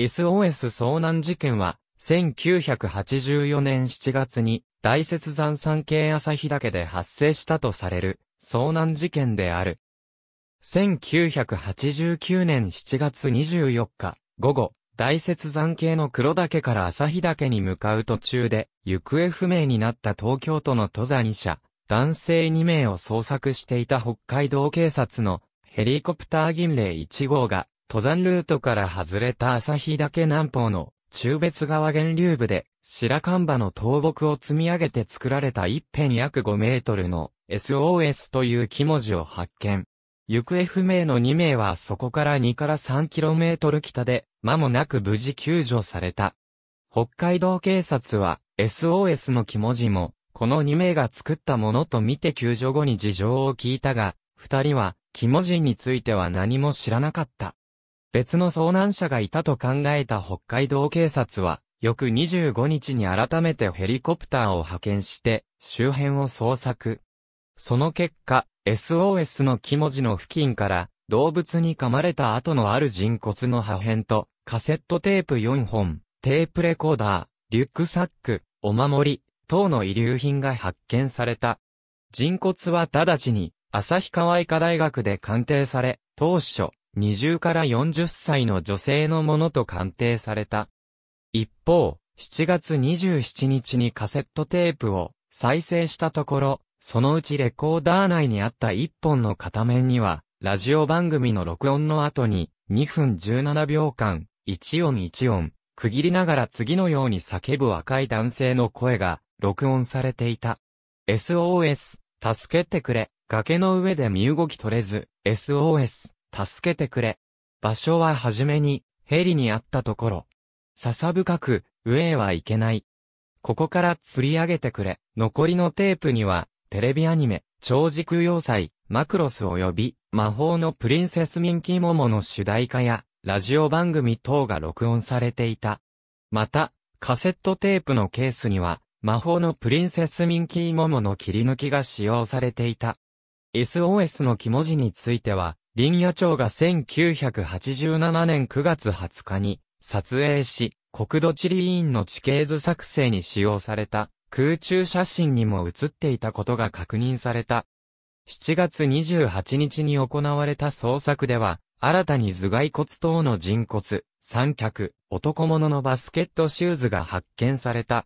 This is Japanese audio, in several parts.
SOS 遭難事件は、1984年7月に、大雪山山系朝日岳で発生したとされる、遭難事件である。1989年7月24日、午後、大雪山系の黒岳から朝日岳に向かう途中で、行方不明になった東京都の登山者、男性2名を捜索していた北海道警察のヘリコプター銀霊1号が登山ルートから外れた日岳南方の中別川源流部で白場の倒木を積み上げて作られた一辺約5メートルの SOS という木文字を発見。行方不明の2名はそこから2から3キロメートル北で間もなく無事救助された。北海道警察は SOS の木文字もこの2名が作ったものと見て救助後に事情を聞いたが、2人は木文字については何も知らなかった。別の遭難者がいたと考えた北海道警察は、翌25日に改めてヘリコプターを派遣して、周辺を捜索。その結果、SOS の木文字の付近から、動物に噛まれた後のある人骨の破片と、カセットテープ4本、テープレコーダー、リュックサック、お守り、等の遺留品が発見された。人骨は直ちに、旭川医科大学で鑑定され、当初、20から40歳の女性のものと鑑定された。一方、7月27日にカセットテープを再生したところ、そのうちレコーダー内にあった一本の片面には、ラジオ番組の録音の後に、2分17秒間、1音1音、区切りながら次のように叫ぶ若い男性の声が、録音されていた。SOS、助けてくれ、崖の上で身動き取れず、SOS、助けてくれ。場所ははじめに、ヘリにあったところ。笹深く、上へは行けない。ここから釣り上げてくれ。残りのテープには、テレビアニメ、超軸要塞、マクロス及び、魔法のプリンセスミンキーモモの主題歌や、ラジオ番組等が録音されていた。また、カセットテープのケースには、魔法のプリンセスミンキーモモの切り抜きが使用されていた。SOS の木文字については、林野町が1987年9月20日に撮影し、国土地理院の地形図作成に使用された空中写真にも写っていたことが確認された。7月28日に行われた捜索では、新たに頭蓋骨等の人骨、三脚、男物のバスケットシューズが発見された。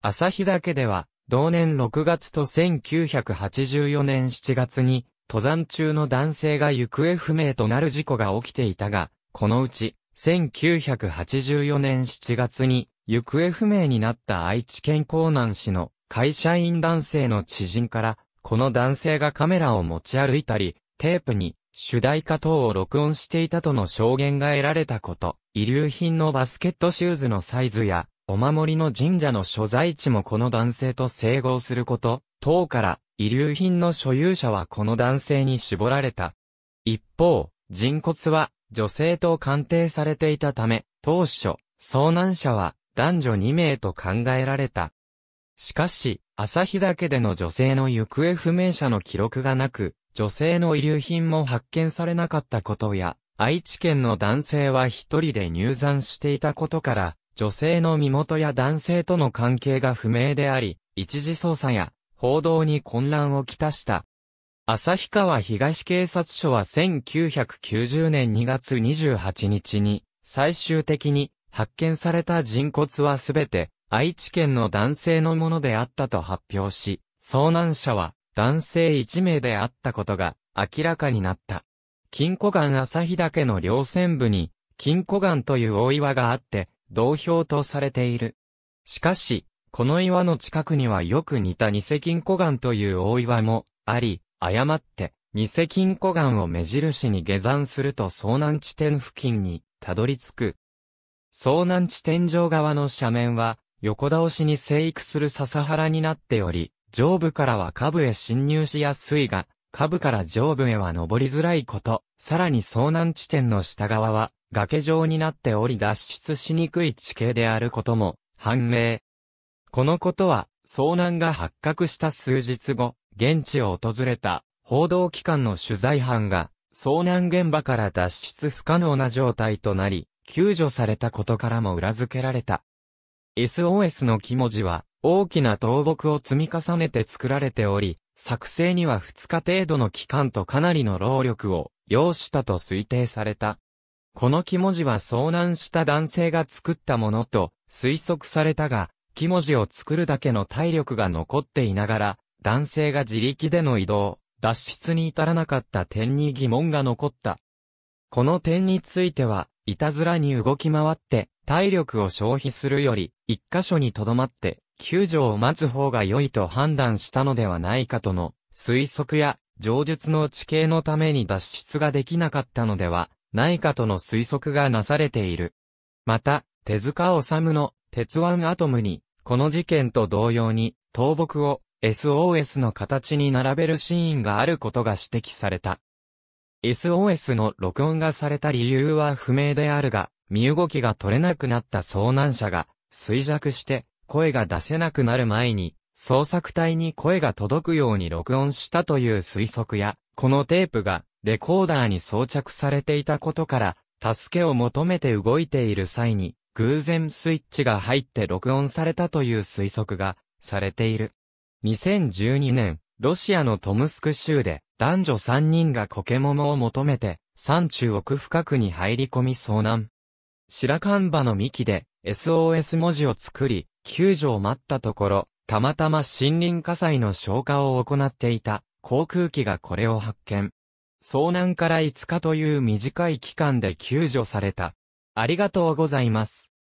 朝日岳では、同年6月と1984年7月に、登山中の男性が行方不明となる事故が起きていたが、このうち、1984年7月に、行方不明になった愛知県江南市の会社員男性の知人から、この男性がカメラを持ち歩いたり、テープに主題歌等を録音していたとの証言が得られたこと、遺留品のバスケットシューズのサイズや、お守りの神社の所在地もこの男性と整合すること、等から、遺留品の所有者はこの男性に絞られた。一方、人骨は女性と鑑定されていたため、当初、遭難者は男女2名と考えられた。しかし、朝日岳での女性の行方不明者の記録がなく、女性の遺留品も発見されなかったことや、愛知県の男性は一人で入山していたことから、女性の身元や男性との関係が不明であり、一時捜査や報道に混乱をきたした。旭川東警察署は1990年2月28日に、最終的に発見された人骨はすべて愛知県の男性のものであったと発表し、遭難者は男性1名であったことが明らかになった。金庫岩旭岳の両線部に金庫岩という大岩があって、同票とされている。しかし、この岩の近くにはよく似たニセ金湖岩という大岩もあり、誤ってニセ金湖岩を目印に下山すると遭難地点付近にたどり着く。遭難地点上側の斜面は横倒しに生育する笹原になっており、上部からは下部へ侵入しやすいが、下部から上部へは登りづらいこと、さらに遭難地点の下側は崖状になっており脱出しにくい地形であることも判明。このことは、遭難が発覚した数日後、現地を訪れた報道機関の取材班が、遭難現場から脱出不可能な状態となり、救助されたことからも裏付けられた。SOS の木文字は、大きな倒木を積み重ねて作られており、作成には2日程度の期間とかなりの労力を要したと推定された。この木文字は遭難した男性が作ったものと推測されたが、木文字を作るだけの体力が残っていながら、男性が自力での移動、脱出に至らなかった点に疑問が残った。この点については、いたずらに動き回って、体力を消費するより、一箇所に留まって、救助を待つ方が良いと判断したのではないかとの推測や、上述の地形のために脱出ができなかったのではないかとの推測がなされている。また、手塚治虫の鉄腕アトムにこの事件と同様に、倒木を SOS の形に並べるシーンがあることが指摘された。SOS の録音がされた理由は不明であるが、身動きが取れなくなった遭難者が衰弱して声が出せなくなる前に、捜索隊に声が届くように録音したという推測や、このテープがレコーダーに装着されていたことから、助けを求めて動いている際に、偶然スイッチが入って録音されたという推測がされている。2012年、ロシアのトムスク州で男女3人がコケモモを求めて山中奥深くに入り込み遭難。白神場の幹で SOS 文字を作り、救助を待ったところ、たまたま森林火災の消火を行っていた航空機がこれを発見。遭難から5日という短い期間で救助されたありがとうございます。